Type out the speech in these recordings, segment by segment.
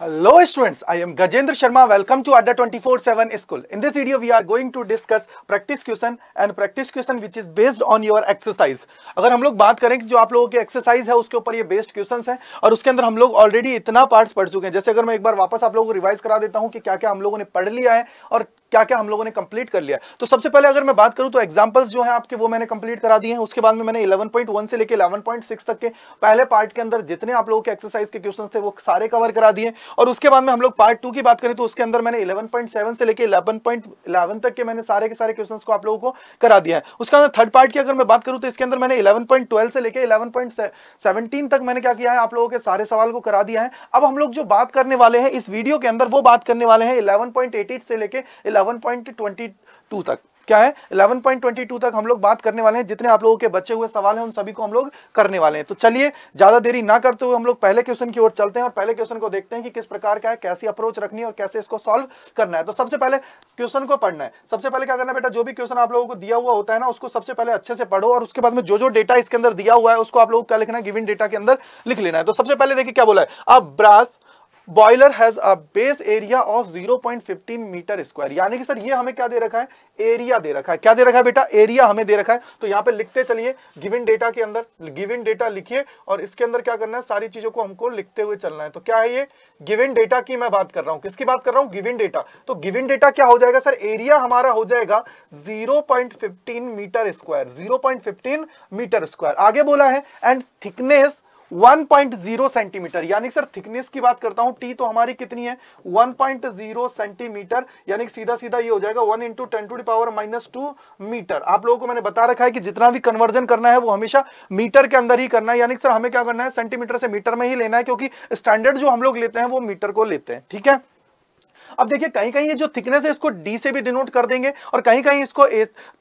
Hello students, I am Gajendra Sharma. Welcome to Adda 24-7 School. In this video, we are going to discuss practice question and practice question which is based on your exercise. अगर हम लोग बात करें कि जो आप लोगों की exercise है उसके ऊपर ये बेस्ड क्वेश्चन हैं और उसके अंदर हम लोग ऑलरेडी इतना parts पढ़ चुके हैं जैसे अगर मैं एक बार वापस आप लोगों को रिवाइज करा देता हूँ कि क्या क्या हम लोगों ने पढ़ लिया है और क्या क्या हम लोगों ने कंप्लीट कर लिया तो सबसे पहले अगर मैं बात करूं तो एग्जाम्पल्स जो है आपके वो मैंने कंप्लीट करा दिए हैं उसके बाद में मैंने 11.1 से लेकर 11.6 तक के पहले पार्ट के अंदर जितने आप लोगों के एक्सरसाइज के क्वेश्चन थे वो सारे कवर करा दिए और उसके बाद में हम लोग पार्ट टू की बात करें तो उसके अंदर मैंने इलेवन से लेकर इलेवन तक के मैंने सारे के सारे क्वेश्चन को आप लोगों को करा दिया है उसके अंदर थर्ड पार्ट की अगर मैं बात करूँ तो इसके अंदर मैंने इलेवन से लेकर इलेवन तक मैंने क्या किया है आप लोगों के सारे सवाल को करा दिया है अब हम लोग जो बात करने वाले हैं इस वीडियो के अंदर वो बात करने वाले हैं इलेवन से लेकर 11.22 तक क्या है 11.22 तक हम लोग बात करने वाले हैं जितने आप लोगों के बचे हुए सवाल हैं उन सभी को हम लोग करने वाले हैं तो चलिए ज्यादा देरी ना करते हुए हम लोग पहले क्वेश्चन की ओर चलते हैं और पहले क्वेश्चन को देखते हैं कि किस प्रकार का है कैसी अप्रोच रखनी है और कैसे इसको सॉल्व करना है तो सबसे पहले क्वेश्चन को पढ़ना है सबसे पहले क्या करना है बेटा जो भी क्वेश्चन आप लोगों को दिया हुआ होता है ना उसको सबसे पहले अच्छे से पढ़ो और उसके बाद में जो जो डेटा इसके अंदर दिया हुआ है उसको आप लोगों को क्या लिखना है गिविन डेटा के अंदर लिख लेना है तो सबसे पहले देखिए क्या बोला है अब brass boiler has a base area of 0.15 metre square यानी कि सर ये हमें क्या दे रखा है एरिया दे रखा है क्या दे रखा है बेटा एरिया हमें दे रखा है तो यहां पे लिखते चलिए गिवन डेटा के अंदर गिवन डेटा लिखिए और इसके अंदर क्या करना है सारी चीजों को हमको लिखते हुए चलना है तो क्या है ये गिवन डेटा की मैं बात कर रहा हूं किसकी बात कर रहा हूं गिवन डेटा तो गिवन डेटा क्या हो जाएगा सर एरिया हमारा हो जाएगा 0.15 मीटर स्क्वायर 0.15 मीटर स्क्वायर आगे बोला है एंड थिकनेस 1.0 सेंटीमीटर यानी सर थिकनेस की बात करता हूं टी तो हमारी कितनी है 1.0 सेंटीमीटर यानी सीधा सीधा ये हो जाएगा 1 into ten to power minus two metre आप लोगों को मैंने बता रखा है कि जितना भी कन्वर्जन करना है वो हमेशा मीटर के अंदर ही करना है यानी सर हमें क्या करना है सेंटीमीटर से मीटर में ही लेना है क्योंकि स्टैंडर्ड जो हम लोग लेते हैं वो मीटर को लेते हैं ठीक है अब देखिए कहीं कहीं ये जो थिकनेस है इसको डी से भी डिनोट कर देंगे और कहीं कहीं इसको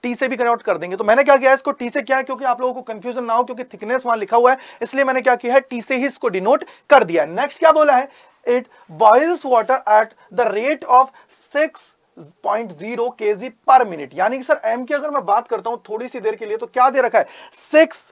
टी से भी कन्वर्ट कर देंगे तो मैंने क्या किया इसको टी से क्या है क्योंकि आप लोगों को कंफ्यूजन ना हो क्योंकि थिकनेस वहां लिखा हुआ है इसलिए मैंने क्या किया है टी से ही इसको डिनोट कर दिया नेक्स्ट क्या बोला है it boils water at the rate of six point zero K G पर मिनट यानी कि सर एम की अगर मैं बात करता हूं थोड़ी सी देर के लिए तो क्या दे रखा है सिक्स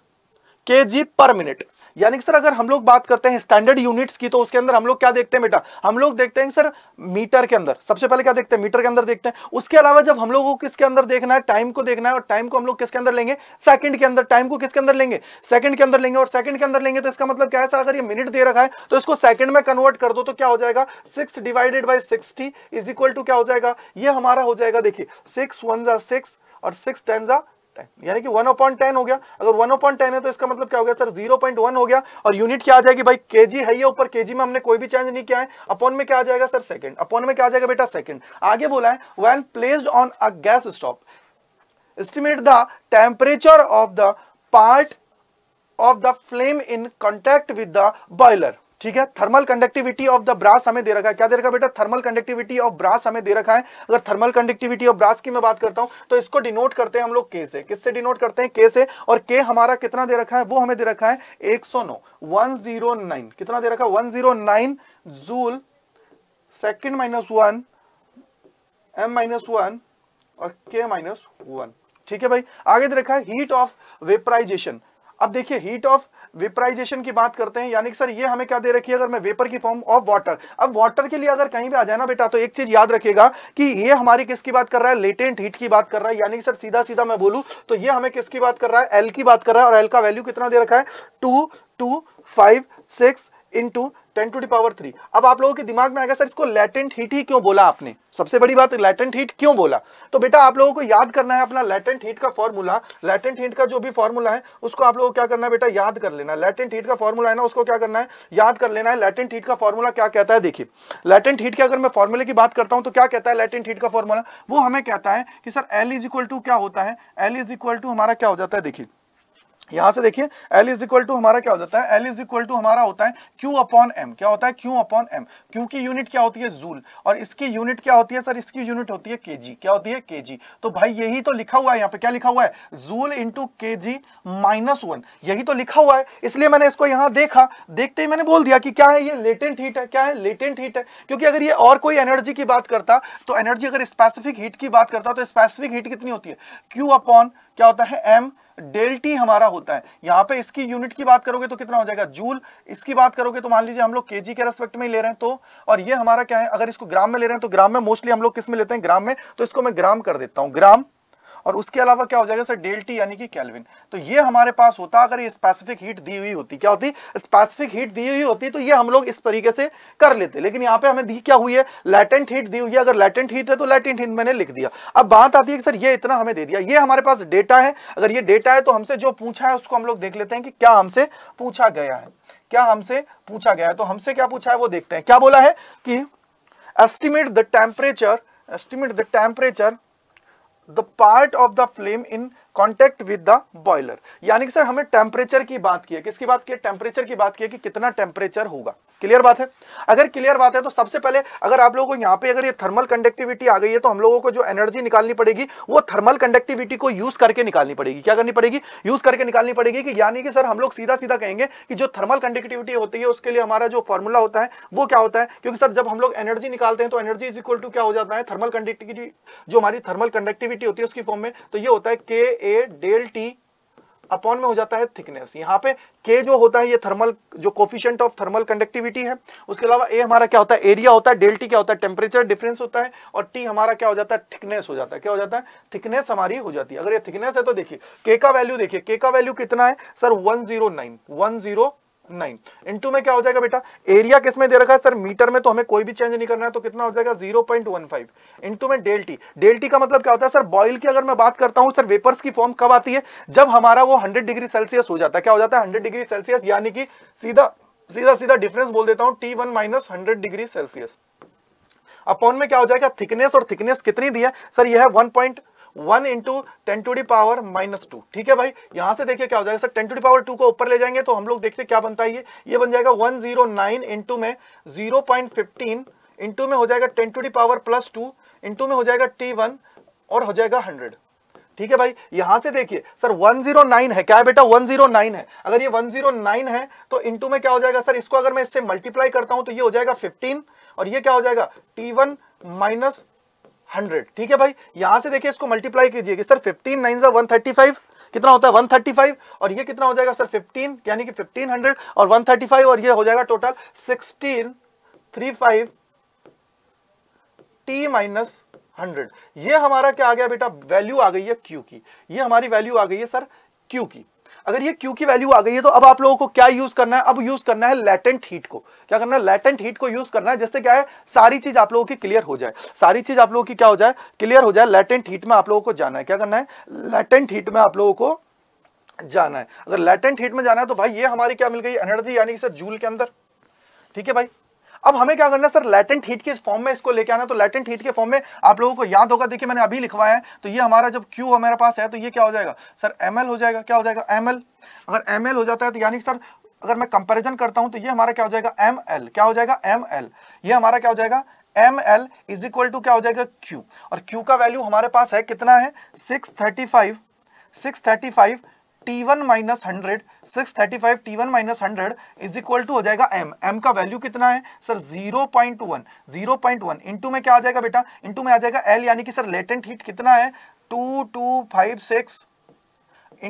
के जी पर मिनट यानी कि सर अगर हम लोग बात करते हैं स्टैंडर्ड यूनिट्स की तो उसके अंदर हम लोग क्या देखते हैं बेटा हम लोग देखते हैं सर मीटर के अंदर सबसे पहले क्या देखते हैं मीटर के अंदर देखते हैं उसके अलावा जब हम लोग को किसके अंदर देखना है टाइम को देखना है और टाइम को हम लोग किसके अंदर लेंगे सेकंड के अंदर टाइम को किसके अंदर लेंगे सेकंड के अंदर लेंगे और सेकंड के अंदर लेंगे तो इसका मतलब क्या है सर अगर ये मिनट दे रखा है तो इसको सेकंड में कन्वर्ट कर दो तो क्या हो जाएगा six divided by sixty is equal to क्या हो जाएगा ये हमारा हो जाएगा देखिए सिक्स वन जा सिक्स और सिक्स टेन जा सकता है यानी कि वन अपॉइंट टेन हो गया अगर वन अपॉइंट टेन है तो इसका मतलब क्या हो गया सर जीरो पॉइंट वन हो गया और यूनिट क्या आ जाएगी भाई के जी है ऊपर के जी में हमने कोई भी चेंज नहीं किया है अपॉन में क्या आ जाएगा सर सेकंड अपॉन में क्या आ जाएगा बेटा सेकंड आगे बोला है when placed on a gas stove estimate the temperature of the part of the flame in contact with the boiler ठीक है thermal conductivity of the brass हमें दे रखा है क्या दे रखा है बेटा थर्मल कंडक्टिविटी ऑफ ब्रास हमें दे रखा है अगर थर्मल कंडक्टिविटी ऑफ ब्रास की मैं बात करता हूं तो इसको डिनोट करते हैं हम लोग के से किससे डिनोट करते हैं के से और के हमारा कितना दे रखा है वो हमें दे रखा है एक सौ नौ वन जीरो नाइन कितना दे रखा है one zero nine joule second minus one M minus one और के माइनस वन ठीक है भाई आगे दे रखा है हीट ऑफ वेपराइजेशन अब देखिए हीट ऑफ वेपराइजेशन की बात करते हैं यानी कि सर ये हमें क्या दे रखी है अगर मैं वेपर की फॉर्म ऑफ वाटर अब वाटर के लिए अगर कहीं भी आ जाए ना बेटा तो एक चीज याद रखेगा कि ये हमारी किसकी बात कर रहा है लेटेंट हीट की बात कर रहा है यानी कि सर सीधा सीधा मैं बोलूँ तो ये हमें किसकी बात कर रहा है एल की बात कर रहा है और एल का वैल्यू कितना दे रखा है two two five six two ten to the power three अब आप लोगों के दिमाग में आएगा सर इसको लेटेंट हीट ही क्यों बोला आपने सबसे बड़ी बात लेटेंट हीट क्यों बोला तो बेटा आप लोगों को याद करना है अपना लेटेंट हीट का फॉर्मूला लेटेंट हीट का जो भी फॉर्मूला है उसको आप लोगों को क्या करना है बेटा याद कर लेना लेटेंट हीट का फॉर्मूला है ना उसको क्या करना है याद कर लेना है लेटेंट हीट का फॉर्मूला क्या कहता है देखिए लेटेंट हीट के अगर मैं फॉर्मूले की बात करता हूं तो क्या कहता है लेटेंट हीट का फॉर्मूला वो हमें कहता है कि sir L is equal to क्या होता है एल इज इक्वल टू हमारा क्या हो जाता है देखिए यहां से देखिए एल इज इक्वल टू हमारा क्या हो जाता है एल इज इक्वल टू हमारा होता है क्यू अपॉन एम क्या होता है क्यू अपॉन एम क्योंकि की यूनिट क्या होती है जूल और इसकी यूनिट क्या होती है सर इसकी यूनिट होती है केजी क्या होती है केजी तो भाई यही तो लिखा हुआ है यहाँ पे क्या लिखा हुआ है जूल इंटू के जी माइनस वन यही तो लिखा हुआ है इसलिए मैंने इसको यहाँ देखा देखते ही मैंने बोल दिया कि क्या है ये लेटेंट हीट है क्या है लेटेंट हीट है क्योंकि अगर ये और कोई एनर्जी की बात करता तो एनर्जी अगर स्पेसिफिक हीट की बात करता तो स्पेसिफिक हीट कितनी होती है क्यू अपॉन क्या होता है एम डेल्टी हमारा होता है यहां पे इसकी यूनिट की बात करोगे तो कितना हो जाएगा जूल इसकी बात करोगे तो मान लीजिए हम लोग के के रेस्पेक्ट में ही ले रहे हैं तो और ये हमारा क्या है अगर इसको ग्राम में ले रहे हैं तो ग्राम में मोस्टली हम लोग किस में लेते हैं ग्राम में तो इसको मैं ग्राम कर देता हूं ग्राम और उसके अलावा क्या हो जाएगा सर डेल टी यानी कि कैलविन तो ये हमारे पास होता अगर ये स्पेसिफिक हीट दी हुई होती क्या होती स्पेसिफिक हीट दी हुई होती तो ये हम लोग इस तरीके से कर लेते लेकिन यहाँ पे हमें दी क्या हुई है लैटेंट हीट दी हुई है अगर लैटेंट हीट है तो लैटेंट हीट मैंने लिख दिया अब बात आती है कि सर ये इतना हमें दे दिया ये हमारे पास डेटा है अगर ये डेटा है तो हमसे जो पूछा है उसको हम लोग देख लेते हैं कि क्या हमसे पूछा गया है क्या हमसे पूछा गया है तो हमसे क्या पूछा है वो देखते हैं क्या बोला है कि estimate the temperature estimate the temperature the part of the flame in contact with the boiler यानी कि सर हमें टेम्परेचर की बात की है किसकी बात की है टेम्परेचर की बात की है कि कितना टेम्परेचर होगा क्लियर बात है अगर क्लियर बात है तो सबसे पहले अगर आप लोगों को यहाँ पे अगर ये थर्मल कंडक्टिविटी आ गई है तो हम लोगों को जो एनर्जी निकालनी पड़ेगी वो थर्मल कंडक्टिविटी को यूज करके निकालनी पड़ेगी क्या करनी पड़ेगी यूज करके निकालनी पड़ेगी कि यानी कि सर हम लोग सीधा सीधा कहेंगे कि जो थर्मल कंडक्टिविटी होती है उसके लिए हमारा जो फॉर्मूला होता है वो क्या होता है क्योंकि सर जब हम लोग एनर्जी निकालते हैं तो एनर्जी इज इक्वल टू क्या हो जाता है थर्मल कंडक्टिविटी जो हमारी थर्मल कंडक्टिविटी होती है उसकी फॉर्म में तो ये होता है के ए डेल टी अपॉन में हो जाता है थिकनेस यहाँ पे के जो होता है ये थर्मल जो कोफिशियंट ऑफ थर्मल कंडक्टिविटी है उसके अलावा ए हमारा क्या होता है एरिया होता है डेल्टी क्या होता है टेम्परेचर डिफरेंस होता है और टी हमारा क्या हो जाता है थिकनेस हो जाता है क्या हो जाता है थिकनेस हमारी हो जाती है अगर ये थिकनेस है तो देखिए के का वैल्यू देखिए के का वैल्यू कितना है sir one zero nine one zero nine in में क्या हो जाएगा बेटा एरिया किस में दे रखा है सर मीटर में तो हमें कोई भी चेंज नहीं करना है तो कितना हो जाएगा zero point one five into में डेल्टी डेल्टी का मतलब क्या होता है सर बॉइल की अगर मैं बात करता हूं सर वेपर्स की फॉर्म कब आती है जब हमारा वो हंड्रेड डिग्री सेल्सियस हो जाता है क्या हो जाता है हंड्रेड डिग्री सेल्सियस यानी कि सीधा सीधा सीधा डिफरेंस बोल देता हूँ T one minus hundred degree Celsius upon में क्या हो जाएगा थिकनेस और थिकनेस कितनी दी है सर यह है one point one into ten to the power minus two ठीक है भाई यहां से देखिए क्या हो जाएगा sir ten to the power two को ऊपर ले जाएंगे तो हम लोग देखते क्या बनता है ये ये बन जाएगा वन जीरो नाइन इंटू में जीरो पॉइंट फिफ्टीन इंटू में हो जाएगा ten to the power plus two into में हो जाएगा टी वन और हो जाएगा हंड्रेड ठीक है भाई यहां से देखिए सर 109 है क्या है बेटा 109 है अगर ये 109 है तो इंटू में क्या हो जाएगा सर इसको अगर मैं इससे मल्टीप्लाई करता हूं तो ये हो जाएगा 15 और ये क्या हो जाएगा T1 वन माइनस हंड्रेड ठीक है भाई यहां से देखिए इसको मल्टीप्लाई कीजिए sir fifteen nine one thirty five कितना होता है फाइव और ये कितना हो जाएगा सर फिफ्टीन यानी कि फिफ्टीन हंड्रेड और वन थर्टी फाइव और ये हो जाएगा total sixteen three five T minus hundred ये हमारा क्या आ गया बेटा वैल्यू आ गई है क्यू की ये हमारी वैल्यू आ गई है सर क्यू की अगर ये क्यू की वैल्यू आ गई है तो अब आप लोगों को क्या यूज करना है अब यूज करना है लेटेंट हीट को क्या करना है लेटेंट हीट को यूज करना है जिससे क्या है सारी चीज आप लोगों की क्लियर हो जाए सारी चीज आप लोगों की क्या हो जाए क्लियर हो जाए लेटेंट हीट में आप लोगों को जाना है क्या करना है लेटेंट हीट में आप लोगों को जाना है अगर लेटेंट हीट में जाना है तो भाई ये हमारी क्या मिल गई एनर्जी यानी कि सर जूल के अंदर ठीक है भाई अब हमें क्या करना सर लैटेंट हीट के फॉर्म में इसको लेके आना तो लैटेंट हीट के फॉर्म में आप लोगों को याद होगा देखिए मैंने अभी लिखवाया है तो ये हमारा जब क्यू हमारे पास है तो ये क्या हो जाएगा सर एम हो जाएगा क्या हो जाएगा एम अगर एम हो जाता है तो यानी सर अगर मैं कंपेरिजन करता हूं तो ये हमारा क्या हो जाएगा एम क्या हो जाएगा एम ये हमारा क्या हो जाएगा M L is equal to क्या हो जाएगा क्यू और क्यू का वैल्यू हमारे पास है कितना है six thirty five six thirty five T one minus hundred six thirty five T one minus hundred is equal to हो जाएगा एम एम का वैल्यू कितना है sir zero point one zero point one into में क्या आ जाएगा बेटा इंटू में आ जाएगा एल यानी कि सर लेटेंट हीट कितना है two two five six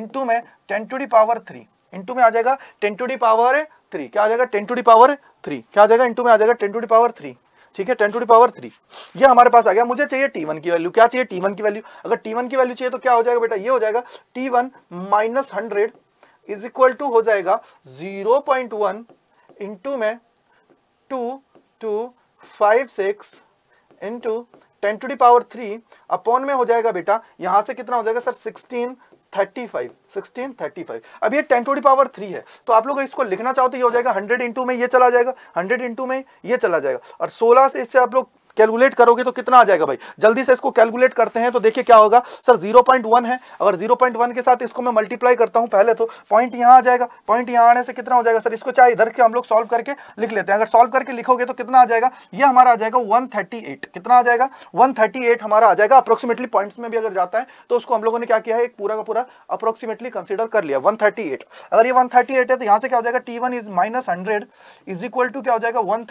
into में ten to the power three into में आ जाएगा ten to the power three क्या आ जाएगा ten to the power three क्या आ जाएगा इंटू में आ जाएगा ten to the power three ठीक है ten to the power three ये हमारे पास आ गया मुझे चाहिए टी वन की वैल्यू क्या चाहिए टी वन की वैल्यू अगर टी वन की वैल्यू चाहिए तो क्या हो जाएगा बेटा ये हो जाएगा T one minus hundred is equal to हो जाएगा जीरो पॉइंट वन इंटू में two two five six into ten to the power three upon में हो जाएगा बेटा यहाँ से कितना हो जाएगा sir sixteen thirty five sixteen thirty five अब ये ten to the power three है तो आप लोग इसको लिखना चाहो तो ये हो जाएगा हंड्रेड इंटू में ये चला जाएगा हंड्रेड इंटू में ये चला जाएगा और सोलह से इससे आप लोग कैलकुलेट करोगे तो कितना आ जाएगा भाई जल्दी से इसको कैलकुलेट करते हैं तो देखिए क्या होगा सर 0.1 है अगर 0.1 के साथ इसको मैं मल्टीप्लाई करता हूं पहले तो पॉइंट यहां आ जाएगा पॉइंट यहां आने से कितना हो जाएगा सर इसको चाहे इधर के हम लोग सॉल्व करके लिख लेते हैं अगर सॉल्व करके लिखोगे तो कितना आ जाएगा यह हमारा आ जाएगा वन कितना आ जाएगा वन हमारा आ जाएगा अप्रोक्सीमेटली पॉइंट में भी अगर जाता है तो उसको हम लोगों ने क्या किया है एक पूरा का पूरा अप्रोक्सीमेटली कंसिडर कर लिया वन अगर ये वन है तो यहां से क्या हो जाएगा T one is minus hundred is equal to क्या हो जाएगा वन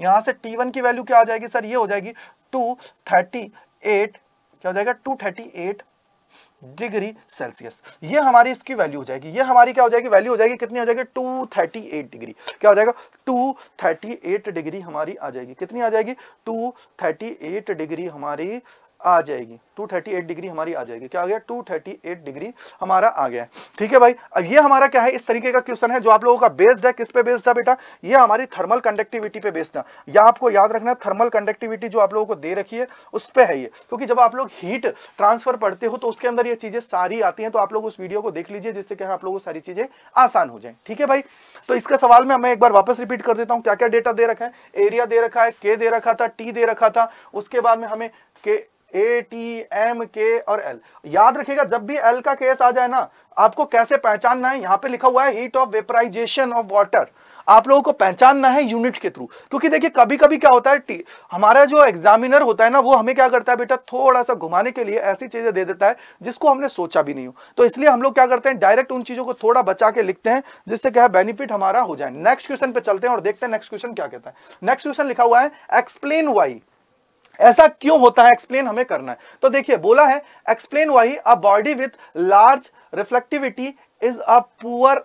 यहाँ से टी वन की वैल्यू क्या आ जाएगी सर ये हो जाएगी टू थर्टी एट क्या हो जाएगा two thirty eight degree Celsius ये हमारी इसकी वैल्यू हो जाएगी ये हमारी क्या हो जाएगी वैल्यू हो जाएगी कितनी हो जाएगी 238 डिग्री क्या हो जाएगा 238 डिग्री हमारी आ जाएगी कितनी आ जाएगी 238 डिग्री हमारी आ जाएगी 238 डिग्री हमारी आ जाएगी क्या आ गया 238 डिग्री हमारा आ गया ठीक है भाई अब ये हमारा क्या है इस तरीके का क्वेश्चन है जो आप लोगों का बेस्ड है किस पे बेस्ड है बेटा ये हमारी थर्मल कंडक्टिविटी पे बेस्ड था या आपको याद रखना थर्मल कंडक्टिविटी जो आप लोगों को दे रखी है उस पर है ये क्योंकि जब आप लोग हीट ट्रांसफर पढ़ते हो तो उसके अंदर ये चीजें सारी आती है तो आप लोग उस वीडियो को देख लीजिए जिससे क्या हाँ, आप लोगों को सारी चीजें आसान हो जाए ठीक है भाई तो इसका सवाल में मैं एक बार वापस रिपीट कर देता हूँ क्या क्या डेटा दे रखा है एरिया दे रखा है के दे रखा था टी दे रखा था उसके बाद में हमें के ए टी एम के और एल याद रखिएगा जब भी एल का केस आ जाए ना आपको कैसे पहचानना है यहां पे लिखा हुआ है heat of vaporization of water आप लोगों को पहचानना है यूनिट के थ्रू क्योंकि देखिए कभी कभी क्या होता है हमारा जो एग्जामिनर होता है ना वो हमें क्या करता है बेटा थोड़ा सा घुमाने के लिए ऐसी चीजें दे देता है जिसको हमने सोचा भी नहीं हो तो इसलिए हम लोग क्या करते हैं डायरेक्ट उन चीजों को थोड़ा बचा के लिखते हैं जिससे क्या है बेनिफिट हमारा हो जाए नेक्स्ट क्वेश्चन पे चलते हैं और देखते हैं नेक्स्ट क्वेश्चन क्या कहता है नेक्स्ट क्वेश्चन लिखा हुआ है एक्सप्लेन वाई ऐसा क्यों होता है एक्सप्लेन हमें करना है तो देखिए बोला है explain why a body with large reflectivity is a poor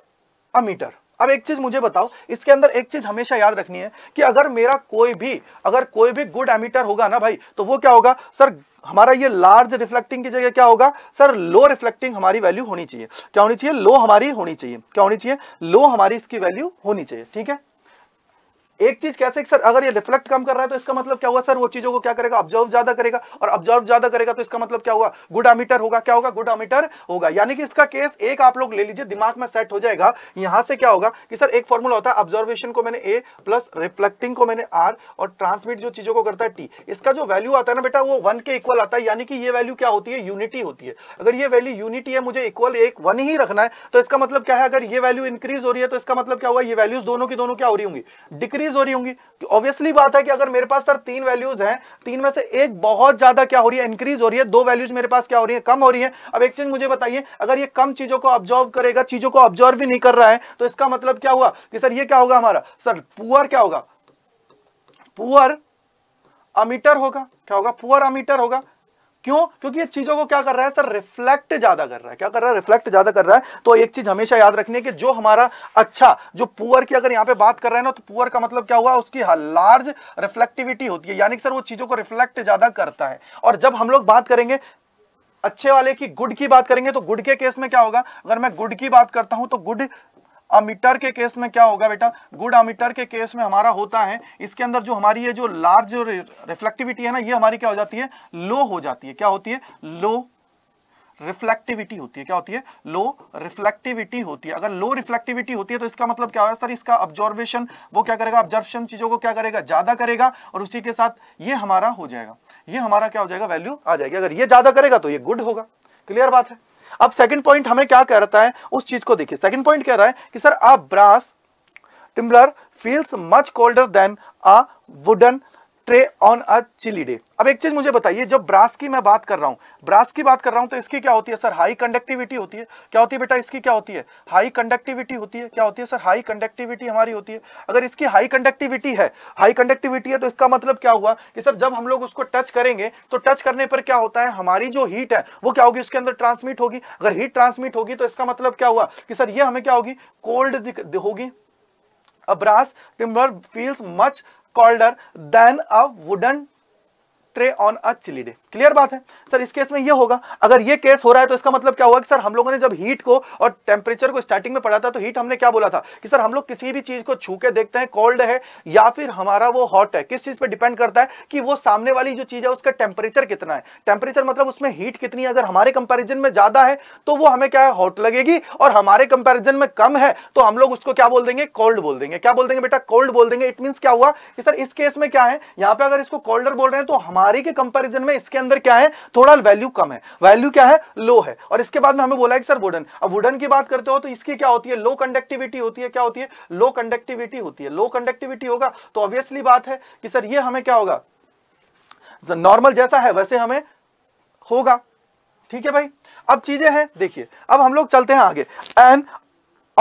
emitter अब एक चीज मुझे बताओ इसके अंदर एक चीज हमेशा याद रखनी है कि अगर मेरा कोई भी अगर कोई भी गुड एमीटर होगा ना भाई तो वो क्या होगा सर हमारा ये लार्ज रिफ्लेक्टिंग की जगह क्या होगा सर लो रिफ्लेक्टिंग हमारी वैल्यू होनी चाहिए क्या होनी चाहिए लो हमारी होनी चाहिए क्या होनी चाहिए लो हमारी इसकी वैल्यू होनी चाहिए ठीक है एक चीज कैसे सर अगर ये रिफ्लेक्ट कम कर रहा है तो इसका मतलब क्या हुआ सर वो चीजों को क्या करेगा ऑब्जर्व ज्यादा करेगा और ऑब्जर्व ज्यादा करेगा तो इसका मतलब क्या हुआ गुड अमीटर होगा क्या होगा गुड अमीटर होगा यानी कि इसका केस एक आप लोग ले लीजिए दिमाग में सेट हो जाएगा यहां से क्या होगा कि सर एक फॉर्मूला होता है ऑब्जर्वेशन को मैंने ए प्लस रिफ्लेक्टिंग को मैंने आर और ट्रांसमिट जो चीजों को करता है टी इसका जो वैल्यू आता है ना बेटा वो वन के इक्वल आता है यानी कि ये वैल्यू क्या होती है यूनिटी होती है अगर ये वैल्यू यूनिटी है मुझे इक्वल एक वन ही रखना है तो इसका मतलब क्या है अगर ये वैल्यू इंक्रीज हो रही है तो इसका मतलब क्या हुआ ये वैल्यूज दोनों की दोनों क्या हो रही होंगी डिक्रीज चीज हो रही होंगी ऑब्वियसली बात है कि अगर मेरे पास सर तीन वैल्यूज हैं तीन में से एक बहुत ज्यादा क्या हो रही है इंक्रीज हो रही है दो वैल्यूज मेरे पास क्या हो रही है कम हो रही है अब एक चीज मुझे बताइए अगर ये कम चीजों को ऑब्जॉर्व करेगा चीजों को ऑब्जॉर्व भी नहीं कर रहा है तो इसका मतलब क्या हुआ कि सर ये क्या होगा हमारा सर पुअर क्या होगा पुअर अमीटर होगा क्या होगा पुअर अमीटर होगा क्यों क्योंकि ये चीजों को क्या कर रहा है सर रिफ्लेक्ट ज्यादा कर रहा है क्या कर रहा है रिफ्लेक्ट ज्यादा कर रहा है तो एक चीज हमेशा याद है कि जो हमारा अच्छा जो पुअर की अगर यहाँ पे बात कर रहे हैं ना तो पुअर का मतलब क्या हुआ उसकी लार्ज हाँ, रिफ्लेक्टिविटी होती है यानी कि सर वो चीजों को रिफ्लेक्ट ज्यादा करता है और जब हम लोग बात करेंगे अच्छे वाले की गुड की बात करेंगे तो गुड के केस में क्या होगा अगर मैं गुड की बात करता हूं तो गुड अमीटर के केस में क्या होगा बेटा गुड अमीटर के केस में हमारा होता है इसके अंदर जो हमारी ये जो लार्ज रिफ्लेक्टिविटी है ना ये हमारी क्या हो जाती है लो हो जाती है क्या होती है लो रिफ्लेक्टिविटी होती है क्या होती है लो रिफ्लेक्टिविटी होती है अगर लो रिफ्लेक्टिविटी होती है तो इसका मतलब क्या होगा सर इसका ऑब्जॉर्वेशन वो क्या करेगा ऑब्जर्वेशन चीजों को क्या करेगा ज्यादा करेगा और उसी के साथ ये हमारा हो जाएगा ये हमारा क्या हो जाएगा वैल्यू आ जाएगी अगर ये ज्यादा करेगा तो ये गुड होगा क्लियर बात है अब सेकंड पॉइंट हमें क्या कह रहा है उस चीज को देखिए सेकंड पॉइंट कह रहा है कि sir a brass tumbler feels much colder than a wooden tray on a chilly day अब एक चीज मुझे बताइए जब ब्रास की मैं बात कर रहा हूं ब्रास की बात कर रहा हूं तो इसकी क्या होती है सर हाई कंडक्टिविटी होती है क्या होती है बेटा इसकी क्या होती है हाई कंडक्टिविटी होती है क्या होती है सर हाई कंडक्टिविटी हमारी होती है अगर इसकी हाई कंडक्टिविटी है हाई कंडक्टिविटी है तो इसका मतलब क्या हुआ कि सर जब हम लोग उसको टच करेंगे तो टच करने पर क्या होता है हमारी जो हीट है वो क्या होगी उसके अंदर ट्रांसमिट होगी अगर हीट ट्रांसमिट होगी तो इसका मतलब क्या हुआ कि सर ये हमें क्या होगी कोल्ड होगी अब brass tumbler feels much colder than a wooden tray on a chilly day. Clear बात है सर इस केस में ये होगा अगर ये केस हो रहा है तो इसका मतलब क्या हुआ कि सर हम लोगों ने जब हीट को और टेम्परेचर को स्टार्टिंग में पढ़ा था तो हीट हमने क्या बोला था कि सर हम लोग किसी भी चीज को छू के देखते हैं कोल्ड है या फिर हमारा वो हॉट है किस चीज पर डिपेंड करता है कि वो सामने वाली जो चीज है उसका टेम्परेचर कितना है टेम्परेचर मतलब उसमें हीट कितनी है अगर हमारे कंपेरिजन में ज्यादा है तो वो हमें क्या है हॉट लगेगी और हमारे कंपेरिजन में कम है तो हम लोग उसको क्या बोल देंगे कोल्ड बोल देंगे क्या बोल देंगे बेटा कोल्ड बोल देंगे इट मीन क्या हुआ कि सर इस केस में क्या है यहां पर अगर इसको कोल्डर बोल रहे हैं तो हमारे के कंपेरिजन में इसके अंदर क्या है थोड़ा वैल्यू कम है वैल्यू क्या है लो है और इसके बाद में हमें बोला है कि सर वुडन अब वुडन की बात करते हो तो इसकी क्या होती है लो कंडक्टिविटी होती है क्या होती है लो कंडक्टिविटी होती है लो कंडक्टिविटी होगा तो ऑब्वियसली बात है कि सर ये हमें क्या होगा नॉर्मल जैसा है वैसे हमें होगा ठीक है भाई अब चीजें हैं देखिए अब हम लोग चलते हैं आगे एन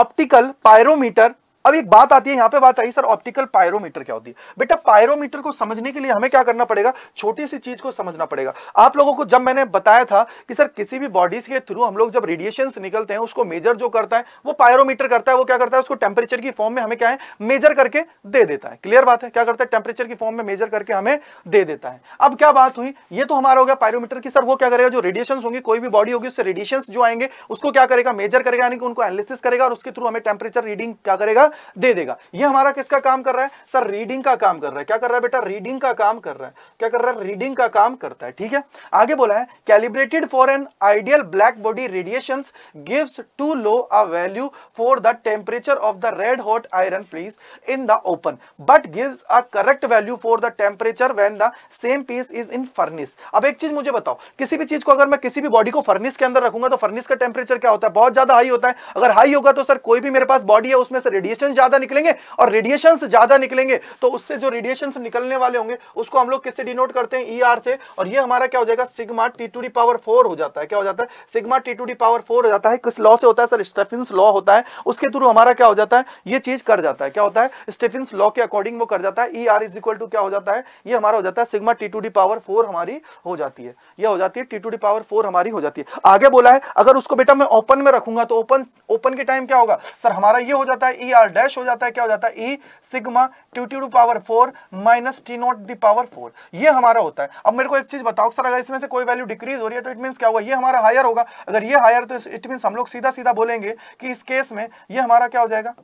ऑप्टिकल पायरोमीटर अब एक बात आती है यहाँ पे बात आई सर ऑप्टिकल पायरोमीटर क्या होती है बेटा पायरोमीटर को समझने के लिए हमें क्या करना पड़ेगा छोटी सी चीज को समझना पड़ेगा आप लोगों को जब मैंने बताया था कि सर किसी भी बॉडीज के थ्रू हम लोग जब रेडिएशन निकलते हैं उसको मेजर जो करता है वो पायरोमीटर करता है वो क्या करता है उसको टेम्परेचर की फॉर्म में हमें क्या है मेजर करके दे देता है क्लियर बात है क्या करता है टेम्परेचर की फॉर्म में मेजर करके हमें दे देता है अब क्या बात हुई ये तो हमारा हो गया पायरोमीटर की सर वो क्या करेगा जो रेडिएशन होंगे कोई भी बॉडी होगी उससे रेडिएशन जो आएंगे उसको क्या करेगा मेजर करेगा यानी कि उनको एनालिसिस करेगा और उसके थ्रू हमें टेम्परेचर रीडिंग क्या करेगा करेगा दे देगा ये हमारा किसका काम कर रहा है सर रीडिंग का काम कर रहा है क्या कर रहा है बेटा रीडिंग का काम कर रहा है क्या कर रहा है रीडिंग का काम करता है ठीक है आगे बोला है calibrated for an ideal black body radiation gives too low a value for the temperature of the red hot iron please in the open but gives a correct value for the temperature when the same piece is in furnace अब एक चीज मुझे बताओ किसी भी चीज को अगर मैं किसी भी बॉडी को फर्निस के अंदर रखूंगा तो फर्निस का टेम्परेचर क्या होता है बहुत ज्यादा हाई होता है अगर हाई होगा तो सर कोई भी मेरे पास बॉडी है उसमें से रेडिएशन रेडिएशन ज्यादा निकलेंगे और रेडिएशन ज्यादा निकलेंगे तो उससे जो रेडिएशन निकलने वाले होंगे उसको हम लोग किससे डिनोट करते हैं ई e ER से और ये हमारा क्या हो जाएगा sigma T to the power four हो जाता है क्या हो जाता है sigma T to the power four हो जाता है किस लॉ से होता है सर स्टेफिन लॉ होता है उसके थ्रू हमारा क्या हो जाता है ये चीज कर जाता है क्या होता है स्टेफिन लॉ के अकॉर्डिंग वो कर जाता है E R is equal to क्या हो जाता है ये हमारा हो जाता है sigma T to the power four हमारी हो जाती है यह हो जाती है T to the power four हमारी हो जाती है आगे बोला है अगर उसको बेटा मैं ओपन में रखूंगा तो ओपन ओपन के टाइम क्या होगा सर हमारा ये हो जाता है ई e आर डैश हो जाता है क्या हो जाता है E sigma to to to power four minus T naught the power four ये हमारा होता है अब मेरे को एक चीज बताओ सर अगर इसमें से कोई वैल्यू डिक्रीज हो रही है तो इट मीन क्या होगा ये हमारा हायर होगा अगर ये हायर तो इट मीन हम लोग सीधा सीधा बोलेंगे कि इस केस में ये हमारा क्या हो जाएगा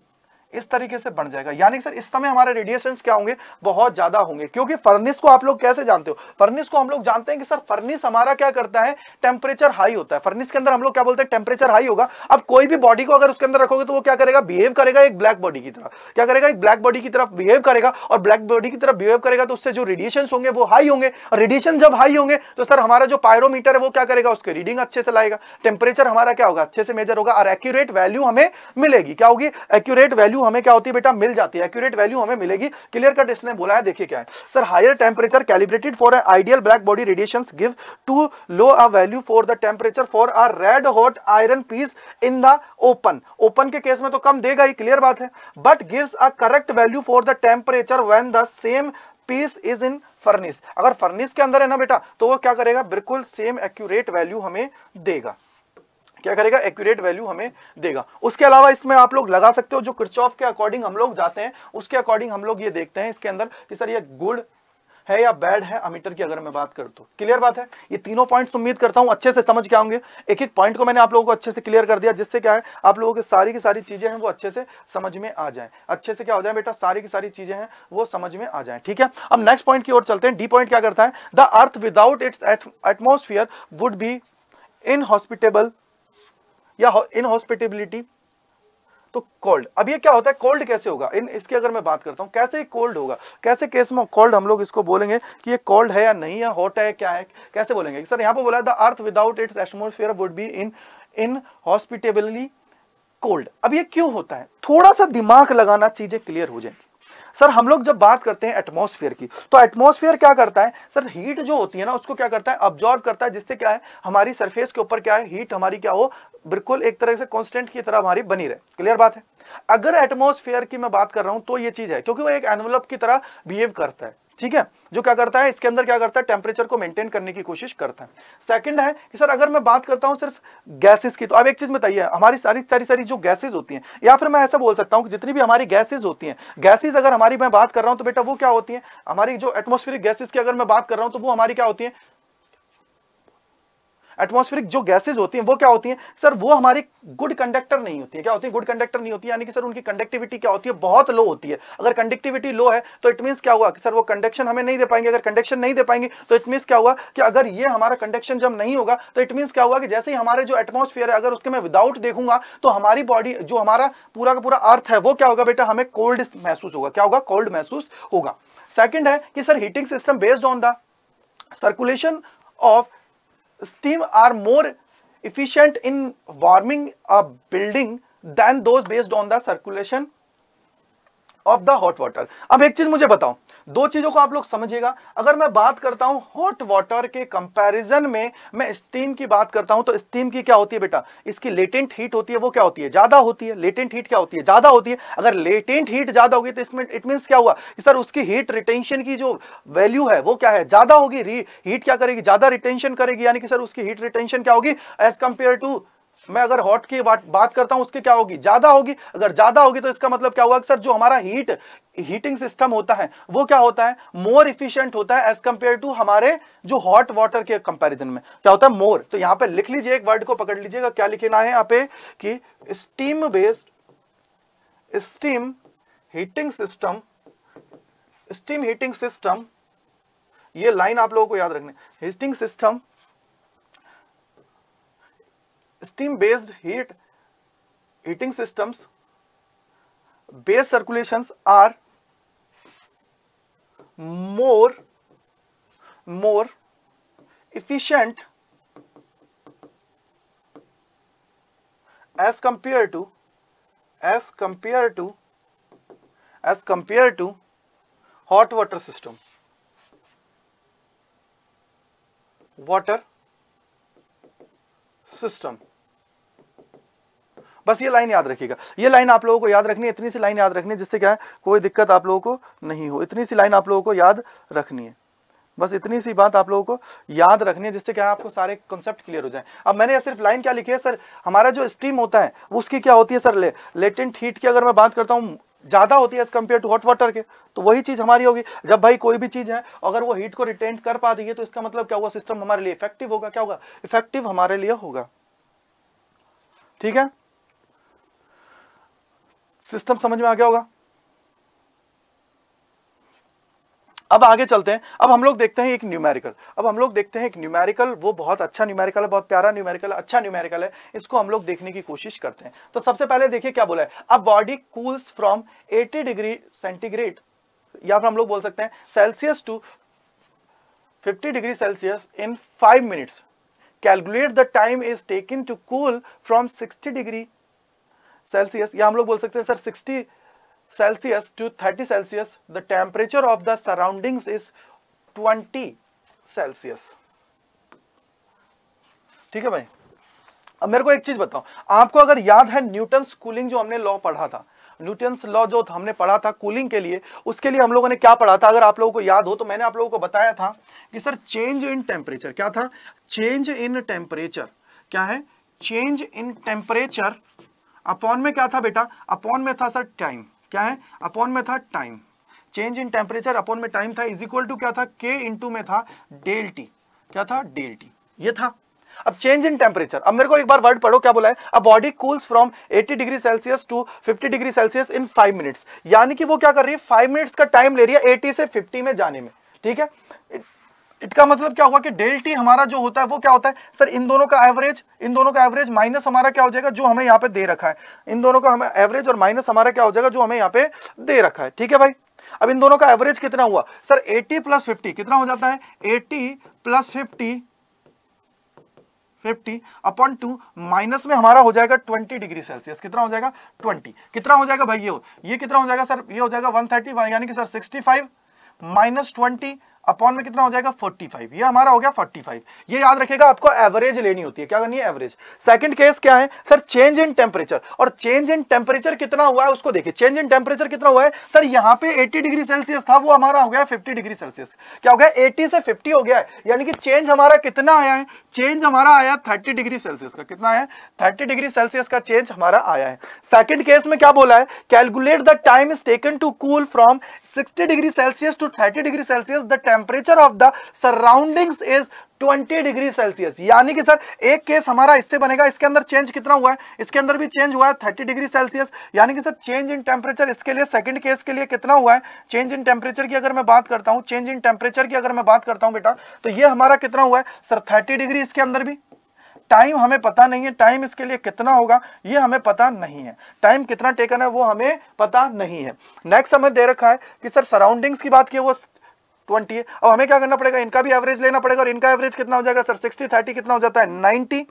इस तरीके से बन जाएगा यानी सर इस समय हमारे रेडिएशन क्या होंगे बहुत ज्यादा होंगे क्योंकि फर्निस को आप लोग कैसे जानते हो फर्निस को हम लोग जानते हैं कि सर फर्निस हमारा क्या करता है टेम्परेचर हाई होता है फर्निस के अंदर हम लोग क्या बोलते हैं टेम्परेचर हाई होगा अब कोई भी बॉडी को अगर उसके अंदर रखोगे तो वो क्या करेगा बिहेव करेगा एक ब्लैक बॉडी की तरफ क्या करेगा एक ब्लैक बॉडी की तरफ बिहेव करेगा और ब्लैक बॉडी की तरफ बिहेव करेगा तो उससे जो रेडिएशन होंगे वो हाई होंगे और रेडिएशन जब हाई होंगे तो सर हमारा जो पायरोमीटर है वो क्या करेगा उसके रीडिंग अच्छे से लाएगा टेम्परेचर हमारा क्या होगा अच्छे से मेजर होगा और एक्यूरेट वैल्यू हमें मिलेगी क्या होगी एक्यूरेट वैल्यू वैल्यू हमें क्या होती है बेटा मिल जाती है एक्यूरेट वैल्यू हमें मिलेगी क्लियर कट इसने बोला है देखिए क्या है sir higher temperature calibrated for ideal black body radiation give too low a value for the temperature for a red hot iron piece in the open open के case में तो कम देगा ही क्लियर बात है but gives a correct value for the temperature when the same piece is in furnace अगर furnace के अंदर है ना बेटा तो वो क्या करेगा बिल्कुल सेम एक्यूरेट वैल्यू हमें देगा क्या करेगा एक्यूरेट वैल्यू हमें देगा उसके अलावा इसमें आप लोग लगा सकते हो जो क्रिचॉफ के अकॉर्डिंग हम लोग जाते हैं उसके अकॉर्डिंग हम लोग ये देखते हैं इसके अंदर कि सर ये गुड है या बैड है अमीटर की अगर मैं बात कर तो क्लियर बात है ये तीनों पॉइंट्स तो उम्मीद करता हूँ अच्छे से समझ के आऊंगे एक एक पॉइंट को मैंने आप लोगों को अच्छे से क्लियर कर दिया जिससे क्या है आप लोगों के सारी की सारी चीजें हैं वो अच्छे से समझ में आ जाए अच्छे से क्या हो जाए बेटा सारी की सारी चीजें हैं वो समझ में आ जाए ठीक है अब नेक्स्ट पॉइंट की ओर चलते हैं डी पॉइंट क्या करता है the earth without its atmosphere would be inhospitable या इनहॉस्पिटेबिलिटी तो कोल्ड अब ये क्या होता है कोल्ड कैसे होगा इन इसकी अगर मैं बात करता हूँ कैसे कोल्ड होगा कैसे केस में कोल्ड हम लोग इसको बोलेंगे कि ये कोल्ड है या नहीं है हॉट है क्या है कैसे बोलेंगे सर यहाँ पर बोला the earth without its atmosphere would be in inhospitably cold अब ये क्यों होता है थोड़ा सा दिमाग लगाना चीजें क्लियर हो जाएंगी सर हम लोग जब बात करते हैं एटमोसफियर की तो एटमोसफियर क्या करता है सर हीट जो होती है ना उसको क्या करता है ऑब्जॉर्व करता है जिससे क्या है हमारी सरफेस के ऊपर क्या है हीट हमारी क्या हो बिल्कुल एक तरह से कॉन्स्टेंट की तरह हमारी बनी रहे क्लियर बात है अगर एटमोसफियर की मैं बात कर रहा हूं तो ये चीज है क्योंकि वो एक एनवलप की तरह बिहेव करता है ठीक है जो क्या करता है इसके अंदर क्या करता है टेम्परेचर को मेंटेन करने की कोशिश करता है सेकंड है कि सर अगर मैं बात करता हूं सिर्फ गैसेस की तो अब एक चीज बताइए हमारी सारी सारी सारी जो गैसेज होती हैं या फिर मैं ऐसा बोल सकता हूं कि जितनी भी हमारी गैसेज होती हैं गैसेज अगर हमारी मैं बात कर रहा हूं तो बेटा वो क्या होती है हमारी जो एटमोस्फेरिक गैसेज की अगर मैं बात कर रहा हूं तो वो हमारी क्या होती है एटमॉस्फेरिक जो गैसेज होती हैं वो क्या होती हैं सर वो हमारी गुड कंडक्टर नहीं होती है क्या होती है गुड कंडक्टर नहीं होती यानी कि सर उनकी कंडक्टिविटी क्या होती है बहुत लो होती है अगर कंडक्टिविटी लो है तो इट मीन्स क्या हुआ कि सर वो कंडक्शन हमें नहीं दे पाएंगे अगर कंडक्शन नहीं दे पाएंगे तो इट मीन्स क्या हुआ कि अगर ये हमारा कंडक्शन जब नहीं होगा तो इट मीन्स क्या हुआ कि जैसे ही हमारे जो एटमोसफियर है अगर उसके मैं विदाउट देखूंगा तो हमारी बॉडी जो हमारा पूरा का पूरा अर्थ है वो क्या होगा बेटा हमें कोल्ड महसूस होगा क्या होगा कोल्ड महसूस होगा सेकेंड है कि sir heating system based on the circulation of steam are more efficient in warming a building than those based on the circulation of the hot water अब एक चीज मुझे बताओ दो चीजों को आप लोग समझिएगा अगर मैं बात करता हूं हॉट वाटर के कंपैरिजन में मैं स्टीम की बात करता हूं तो स्टीम की क्या होती है बेटा इसकी लेटेंट हीट होती है वो क्या होती है ज्यादा होती है लेटेंट हीट क्या होती है ज्यादा होती है अगर लेटेंट हीट ज्यादा होगी तो इसमें इट मीन क्या हुआ सर उसकी हीट रिटेंशन की जो वैल्यू है वो क्या है ज्यादा होगी हीट क्या करेगी ज्यादा रिटेंशन करेगी यानी कि सर उसकी हीट रिटेंशन क्या होगी एज कंपेयर टू मैं अगर हॉट की बात बात करता हूं उसकी क्या होगी ज्यादा होगी अगर ज्यादा होगी तो इसका मतलब क्या हुआ सर जो हमारा हीट हीटिंग सिस्टम होता है वो क्या होता है मोर इफिशियंट होता है एज कंपेयर टू हमारे जो हॉट वाटर के कंपैरिजन में क्या होता है मोर तो यहां पे लिख लीजिए एक वर्ड को पकड़ लीजिएगा क्या लिखना है यहां पे कि steam based steam heating system steam heating system ये लाइन आप लोगों को याद रखने heating system steam based heat heating systems base circulations are more more efficient as compared to as compared to as compared to hot water system water system बस ये line याद रखिएगा ये लाइन आप लोगों को याद रखनी है इतनी सी लाइन याद रखनी है जिससे क्या है कोई दिक्कत आप लोगों को नहीं हो इतनी सी लाइन आप लोगों को याद रखनी है बस इतनी सी बात आप लोगों को याद रखनी है जिससे क्या है आपको सारे कॉन्सेप्ट क्लियर हो जाए अब मैंने सिर्फ लाइन क्या लिखी है सर हमारा जो स्टीम होता है उसकी क्या होती है सर ले, लेटेंट हीट की अगर मैं बात करता हूँ ज़्यादा होती है as compared to hot water के तो वही चीज़ हमारी होगी जब भाई कोई भी चीज़ है अगर वो हीट को रिटेंट कर पा दी है तो इसका मतलब क्या हुआ सिस्टम हमारे लिए इफेक्टिव होगा क्या होगा इफेक्टिव हमारे लिए होगा ठीक है सिस्टम समझ में आ गया होगा अब आगे चलते हैं अब हम लोग देखते हैं एक न्यूमेरिकल अब हम लोग देखते हैं एक न्यूमेरिकल वो बहुत अच्छा न्यूमेरिकल है बहुत प्यारा न्यूमेरिकल अच्छा न्यूमेरिकल है इसको हम लोग देखने की कोशिश करते हैं तो सबसे पहले देखिए क्या बोला है अब body cools from eighty degree centigrade या फिर हम लोग बोल सकते हैं Celsius to fifty degree Celsius in five minutes calculate the time is taken to cool from sixty degree Celsius या हम लोग बोल सकते हैं sir 60 Celsius to 30 Celsius, the temperature of the surroundings is 20 Celsius. ठीक है भाई अब मेरे को एक चीज बताओ आपको अगर याद है न्यूटन कूलिंग जो हमने लॉ पढ़ा था न्यूटन्स लॉ जो हमने पढ़ा था कूलिंग के लिए उसके लिए हम लोगों ने क्या पढ़ा था अगर आप लोगों को याद हो तो मैंने आप लोगों को बताया था कि सर चेंज इन टेम्परेचर क्या था चेंज इन टेम्परेचर क्या है चेंज इन टेम्परेचर अपॉन में क्या था बेटा अपॉन में था सर टाइम क्या है अपॉन में था time change in temperature upon में टाइम था इज इक्वल टू क्या था के इंटू में था डेल टी क्या था डेल टी ये था अब चेंज इन टेम्परेचर अब मेरे को एक बार वर्ड पढ़ो क्या बोला है a body cools from 80 degree Celsius to 50 degree Celsius in five minutes यानी कि वो क्या कर रही है फाइव मिनट्स का टाइम ले रही है 80 से 50 में जाने में ठीक है इसका मतलब क्या हुआ कि डेल टी हमारा जो होता है वो क्या होता है सर इन दोनों का एवरेज इन दोनों का एवरेज माइनस हमारा क्या हो जाएगा जो हमें यहाँ पे दे रखा है इन दोनों का हमें एवरेज और माइनस हमारा क्या हो जाएगा जो हमें यहाँ पे दे रखा है ठीक है भाई अब इन दोनों का एवरेज कितना हुआ सर एटी प्लस फिफ्टी कितना हो जाता है eighty plus fifty fifty upon two minus में हमारा हो जाएगा ट्वेंटी डिग्री सेल्सियस कितना हो जाएगा ट्वेंटी कितना हो जाएगा भाई ये ये कितना हो जाएगा सर ये हो जाएगा वन थर्टी यानी कि sir sixty five minus twenty upon में कितना हो जाएगा 45 ये हमारा हो गया 45 ये याद रखेगा आपको एवरेज लेनी होती है क्या करनी है एवरेज सेकंड केस क्या है सर चेंज इन टेम्परेचर और चेंज इन टेम्परेचर कितना हुआ है उसको देखिए चेंज इन टेम्परेचर कितना हुआ है सर यहाँ पे 80 डिग्री सेल्सियस था वो हमारा हो गया 50 डिग्री सेल्सियस क्या हो गया एटी से फिफ्टी हो गया है यानी कि चेंज हमारा कितना आया है चेंज हमारा आया थर्टी डिग्री सेल्सियस का कितना आया थर्टी डिग्री सेल्सियस का चेंज हमारा आया है सेकेंड केस में क्या बोला है calculate the time is taken to cool from 60 degree Celsius to 30 degree Celsius, the temperature of the surroundings is 20 degree Celsius यानी कि सर एक केस हमारा इससे बनेगा इसके अंदर चेंज कितना हुआ है इसके अंदर भी चेंज हुआ है 30 डिग्री सेल्सियस यानी कि सर चेंज इन टेम्परेचर इसके लिए सेकंड केस के लिए कितना हुआ है चेंज इन टेम्परेचर की अगर मैं बात करता हूँ चेंज इन टेम्परेचर की अगर मैं बात करता हूँ बेटा तो ये हमारा कितना हुआ है सर थर्टी डिग्री इसके अंदर भी टाइम हमें पता नहीं है टाइम इसके लिए कितना होगा ये हमें पता नहीं है टाइम कितना टेकन है वो हमें पता नहीं है नेक्स्ट हमें दे रखा है कि सर सराउंडिंग्स की बात की वो ट्वेंटी है अब हमें क्या करना पड़ेगा इनका भी एवरेज लेना पड़ेगा और इनका एवरेज कितना हो जाएगा सर सिक्सटी थर्टी कितना हो जाता है नाइनटी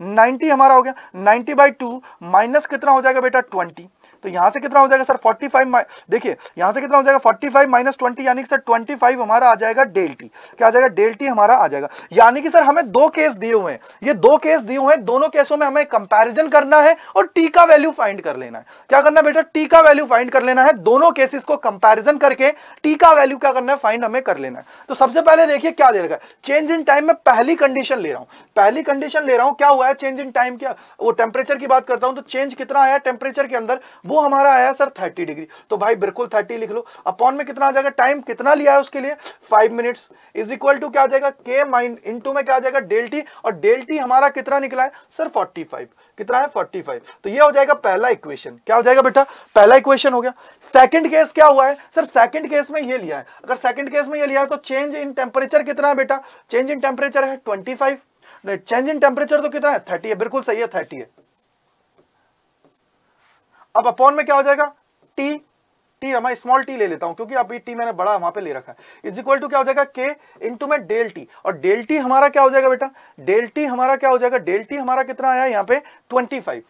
नाइनटी हमारा हो गया नाइन्टी बाई टू माइनस कितना हो जाएगा बेटा ट्वेंटी तो यहां से कितना हो जाएगा सर 45 देखिए यहां से कितना हो जाएगा 45 फाइव माइनस ट्वेंटी यानी कि सर 25 हमारा आ जाएगा डेल्टी क्या आ जाएगा डेल्टी हमारा आ जाएगा यानी कि सर हमें दो केस दिए हुए हैं ये दो केस दिए हुए हैं दोनों केसों में हमें कंपेरिजन करना है और टी का वैल्यू फाइंड कर लेना है क्या करना बेटा टी का वैल्यू फाइंड कर लेना है दोनों केसेस को कंपेरिजन करके टी का वैल्यू क्या करना है फाइंड हमें कर लेना है तो सबसे पहले देखिए क्या दे रखा है चेंज इन टाइम में पहली कंडीशन ले रहा हूं पहली कंडीशन ले रहा हूं क्या हुआ है चेंज इन टाइम क्या वो टेम्परेचर की बात करता हूं तो चेंज कितना आया टेम्परेचर के अंदर वो हमारा आया सर थर्टी डिग्री तो भाई बिल्कुल थर्टी लिख लो अपॉन में कितना आ जाएगा टाइम कितना लिया है उसके लिए five minutes is equal to क्या आ जाएगा के माइन इन में क्या आ जाएगा डेल्टी और डेल्टी हमारा कितना निकला है सर फोर्टी कितना है 45 तो ये हो जाएगा पहला इक्वेशन क्या हो जाएगा बेटा पहला इक्वेशन हो गया सेकंड केस क्या हुआ है सर सेकंड केस में ये लिया है अगर सेकंड केस में ये लिया है तो चेंज इन टेम्परेचर कितना है बेटा चेंज इन टेम्परेचर है 25 चेंज इन टेम्परेचर तो कितना है 30 है बिल्कुल सही है 30 है अब अपॉन में क्या हो जाएगा टी टी हमें स्मॉल टी ले लेता हूं क्योंकि अभी टी मैंने बड़ा वहां पे ले रखा है इज इक्वल टू क्या हो जाएगा के इंटू में डेल टी और डेल टी हमारा क्या हो जाएगा बेटा डेल टी हमारा क्या हो जाएगा डेल टी हमारा कितना आया यहाँ पे ट्वेंटी फाइव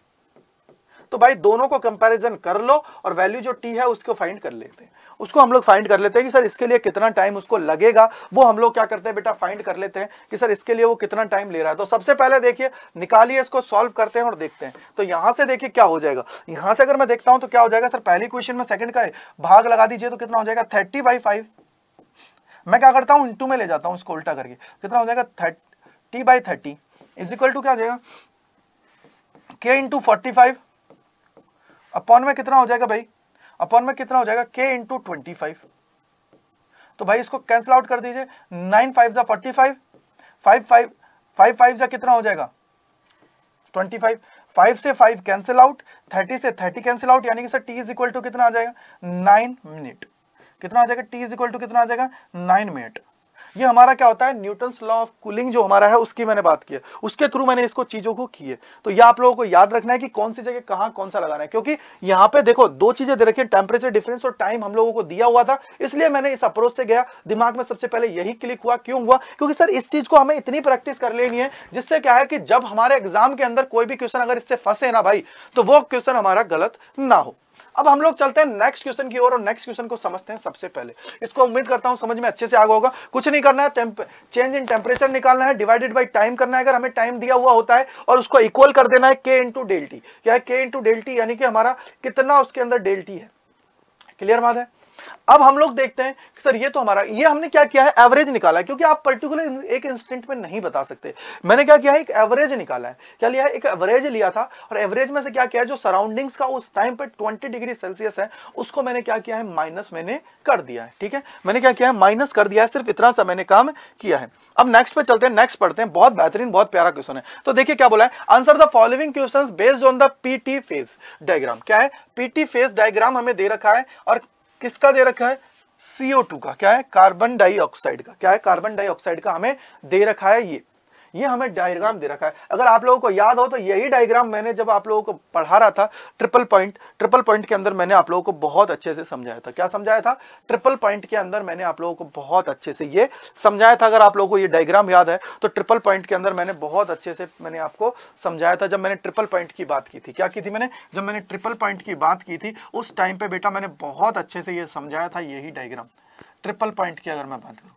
तो भाई दोनों को कंपैरिजन कर लो और वैल्यू जो टी है उसको फाइंड कर लेते हैं उसको हम लोग फाइंड कर लेते हैं कि सर इसके लिए कितना टाइम उसको लगेगा वो हम लोग क्या करते हैं बेटा फाइंड कर लेते हैं कि सर इसके लिए वो कितना टाइम ले रहा है तो सबसे पहले देखिए निकालिए इसको सॉल्व करते हैं और देखते हैं तो यहां से देखिए क्या हो जाएगा यहां से अगर मैं देखता हूं तो क्या हो जाएगा सर पहली क्वेश्चन में सेकंड का भाग लगा दीजिए तो कितना हो जाएगा थर्टी बाई फाइव मैं क्या करता हूँ इंटू में ले जाता हूँ इसको उल्टा करके कितना हो जाएगा thirty by thirty is equal to क्या हो जाएगा के इंटू फोर्टी फाइव अपॉन में कितना हो जाएगा भाई अपॉन में कितना हो जाएगा के इंटू ट्वेंटी फाइव तो भाई इसको कैंसिल आउट कर दीजिए नाइन फाइव ज़ा forty five five five five five ज़ा कितना हो जाएगा ट्वेंटी फाइव फाइव से फाइव कैंसिल आउट थर्टी से थर्टी कैंसिल आउट यानी कि sir T is equal to कितना आ जाएगा नाइन मिनट कितना आ जाएगा टी इज इक्वल टू कितना आ जाएगा नाइन मिनट ये हमारा क्या होता है न्यूटन लॉ ऑफ कूलिंग जो हमारा है उसकी मैंने बात की है उसके थ्रू मैंने इसको चीजों को किए तो यह आप लोगों को याद रखना है कि कौन सी जगह कहां कौन सा लगाना है क्योंकि यहाँ पे देखो दो चीजें दे रखी है टेम्परेचर डिफरेंस और टाइम हम लोगों को दिया हुआ था इसलिए मैंने इस अप्रोच से गया दिमाग में सबसे पहले यही क्लिक हुआ क्यों हुआ क्योंकि सर इस चीज को हमें इतनी प्रैक्टिस कर लेनी है जिससे क्या है कि जब हमारे एग्जाम के अंदर कोई भी क्वेश्चन अगर इससे फंसे ना भाई तो वो क्वेश्चन हमारा गलत ना हो अब हम लोग चलते हैं नेक्स्ट क्वेश्चन की ओर और नेक्स्ट क्वेश्चन को समझते हैं सबसे पहले इसको उम्मीद करता हूं समझ में अच्छे से आगे होगा कुछ नहीं करना है चेंज इन टेम्परेचर निकालना है डिवाइडेड बाई टाइम करना है अगर हमें टाइम दिया हुआ होता है और उसको इक्वल कर देना है के इंटू डेल्टी क्या है के इंटू डेल्टी यानी कि हमारा कितना उसके अंदर डेल्टी है क्लियर बात है अब हम लोग देखते हैं कि सर ये तो हमारा ये हमने क्या किया है एवरेज निकाला है क्योंकि आप पर्टिकुलर एक इंस्टेंट में नहीं बता सकते मैंने क्या किया है एक एवरेज निकाला है क्या लिया है एक एवरेज लिया था और एवरेज में से क्या किया है जो सराउंडिंग्स का उस टाइम पर ट्वेंटी डिग्री सेल्सियस है उसको मैंने क्या किया है माइनस मैंने कर दिया है ठीक है मैंने क्या किया है माइनस कर दिया है सिर्फ इतना सा मैंने काम किया है अब नेक्स्ट पे चलते हैं नेक्स्ट पढ़ते हैं बहुत बेहतरीन बहुत प्यारा क्वेश्चन है तो देखिए क्या बोला है answer the following questions based on the PT phase diagram क्या है पीटी फेज डायग्राम हमें दे रखा है और किसका दे रखा है सीओ का क्या है कार्बन डाइऑक्साइड का क्या है कार्बन डाइऑक्साइड का हमें दे रखा है ये ये हमें डायग्राम दे रखा है अगर आप लोगों को याद हो तो यही डायग्राम मैंने जब आप लोगों को पढ़ा रहा था ट्रिपल पॉइंट ट्रिपल पॉइंट के अंदर मैंने आप लोगों को बहुत अच्छे से समझाया था क्या समझाया था ट्रिपल पॉइंट के अंदर मैंने आप लोगों को बहुत अच्छे से ये समझाया था अगर आप लोगों को ये डायग्राम याद है तो ट्रिपल पॉइंट के अंदर मैंने बहुत अच्छे से मैंने आपको समझाया था जब मैंने ट्रिपल पॉइंट की बात की थी क्या की थी मैंने जब मैंने ट्रिपल पॉइंट की बात की थी उस टाइम पे बेटा मैंने बहुत अच्छे से ये समझाया था यही डायग्राम ट्रिपल पॉइंट की अगर मैं बात करूँ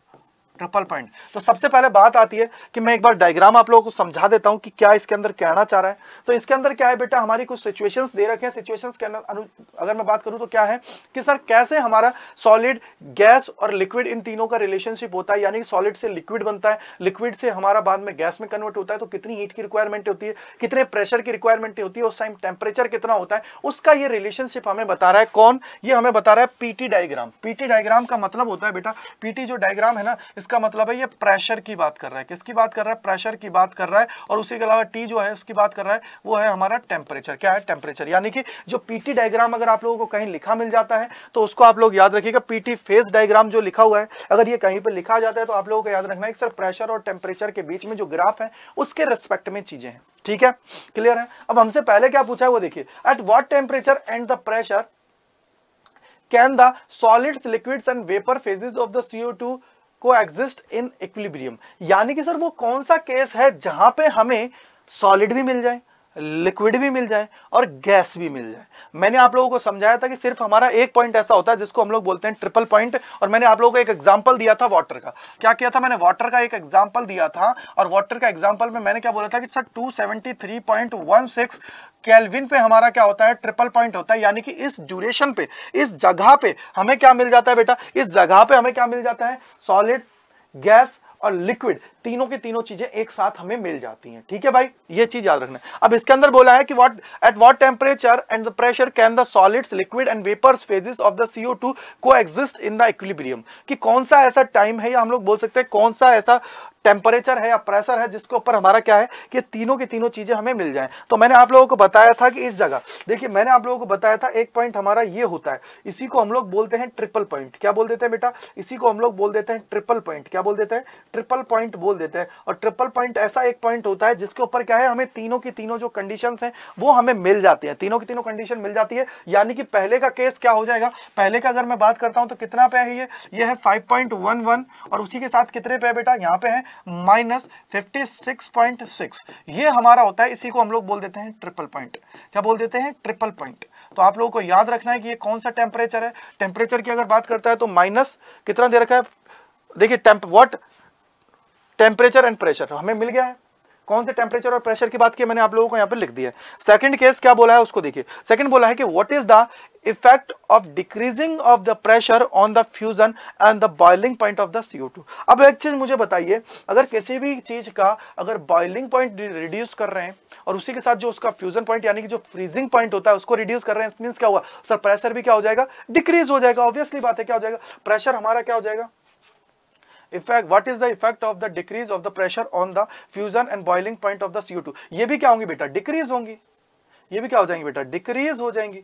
ट्रिपल पॉइंट तो सबसे पहले बात आती है कि मैं एक बार डायग्राम आप लोगों को समझा देता हूं कि क्या इसके अंदर कहना चाह रहा है तो इसके अंदर क्या है बेटा हमारी कुछ सिचुएशंस दे रखे हैं सिचुएशंस के अंदर अगर मैं बात करूं तो क्या है कि सर कैसे हमारा सॉलिड गैस और लिक्विड इन तीनों का रिलेशनशिप होता है यानी कि सॉलिड से लिक्विड बनता है लिक्विड से हमारा बाद में गैस में कन्वर्ट होता है तो कितनी हीट की रिक्वायरमेंट होती है कितने प्रेशर की रिक्वायरमेंट होती है उस टाइम टेम्परेचर कितना होता है उसका यह रिलेशनशिप हमें बता रहा है कौन ये हमें बता रहा है पीटी डायग्राम पीटी डायग्राम का मतलब होता है बेटा पीटी जो डायग्राम है ना इसका मतलब है ये प्रेशर की बात कर रहा है किसकी बात कर रहा है प्रेशर की बात कर रहा है और उसी के अलावा टी जो है उसकी बात कर रहा है वो है हमारा टेम्परेचर क्या है टेम्परेचर यानी कि जो पीटी डायग्राम अगर आप लोगों को कहीं लिखा मिल जाता है तो उसको आप लोग याद रखिएगा पीटी फेस डायग्राम जो लिखा हुआ है अगर ये कहीं पर लिखा जाता है तो आप लोगों को याद रखना है सर प्रेशर और टेम्परेचर के बीच में जो ग्राफ है उसके रेस्पेक्ट में चीजें हैं ठीक है क्लियर है अब हमसे पहले क्या पूछा है वो देखिए at what temperature and the pressure can the solids liquids and vapour phases of the CO two coexist in equilibrium यानी कि सर वो कौन सा केस है जहां पे हमें सॉलिड भी मिल जाए लिक्विड भी मिल जाए और गैस भी मिल जाए मैंने आप लोगों को समझाया था कि सिर्फ हमारा एक पॉइंट ऐसा होता है जिसको हम लोग बोलते हैं ट्रिपल पॉइंट और मैंने आप लोगों को एक एग्जांपल दिया था वाटर का क्या किया था मैंने वाटर का एक एग्जांपल दिया था और वाटर का एग्जांपल में मैंने क्या बोला था कि सर 273.16 कैलविन पे हमारा क्या होता है ट्रिपल पॉइंट होता है यानी कि इस ड्यूरेशन पे इस जगह पे हमें क्या मिल जाता है बेटा इस जगह पे हमें क्या मिल जाता है सॉलिड गैस और लिक्विड तीनों की तीनों चीजें एक साथ हमें मिल जाती हैं ठीक है भाई ये चीज याद रखना अब इसके अंदर बोला है कि what at what temperature and the pressure can the solids liquid and vapours phases of the CO two coexist in the equilibrium कि कौन सा ऐसा टाइम है या हम लोग बोल सकते हैं कौन सा ऐसा टेम्परेचर है या प्रेशर है जिसके ऊपर हमारा क्या है कि तीनों की तीनों चीज़ें हमें मिल जाएं तो मैंने आप लोगों को बताया था कि इस जगह देखिए मैंने आप लोगों को बताया था एक पॉइंट हमारा ये होता है इसी को हम लोग बोलते हैं ट्रिपल पॉइंट क्या बोल देते हैं बेटा इसी को हम लोग बोल देते हैं ट्रिपल पॉइंट क्या बोल देते हैं ट्रिपल पॉइंट बोल देते हैं और ट्रिपल पॉइंट ऐसा एक पॉइंट होता है जिसके ऊपर क्या है हमें तीनों की तीनों जो कंडीशन है वो हमें मिल जाती है तीनों की तीनों कंडीशन मिल जाती है यानी कि पहले का केस क्या हो जाएगा पहले का अगर मैं बात करता हूं तो कितना पे है ये ये है फाइव और उसी के साथ कितने पे है बेटा यहाँ पे है माइनस फिफ्टी ये हमारा होता है इसी को हम लोग बोल देते हैं ट्रिपल पॉइंट क्या बोल देते हैं ट्रिपल पॉइंट तो आप लोगों को याद रखना है कि ये कौन सा टेम्परेचर है टेम्परेचर की अगर बात करता है तो माइनस कितना दे रखा है देखिए temp what temperature and pressure हमें मिल गया है कौन से टेम्परेचर और प्रेशर की बात की मैंने आप लोगों को यहाँ पर लिख दिया है सेकंड केस क्या बोला है उसको देखिए सेकंड बोला है कि what is the effect of decreasing of the pressure on the fusion and the boiling point of the two अब एक चीज मुझे बताइए अगर किसी भी चीज का अगर बॉइलिंग पॉइंट रिड्यूस कर रहे हैं और उसी के साथ जो उसका फ्यूजन पॉइंट यानी कि जो फ्रीजिंग पॉइंट होता है उसको रिड्यूस कर रहे हैं means क्या हुआ सर प्रेशर भी क्या हो जाएगा डिक्रीज हो जाएगा ऑब्वियसली बात है क्या हो जाएगा प्रेशर हमारा क्या हो जाएगा effect what is the effect of the decrease of the pressure on the fusion and boiling point of the two ये भी क्या होंगी बेटा डिक्रीज होंगी ये भी क्या हो जाएंगी बेटा डिक्रीज हो जाएंगी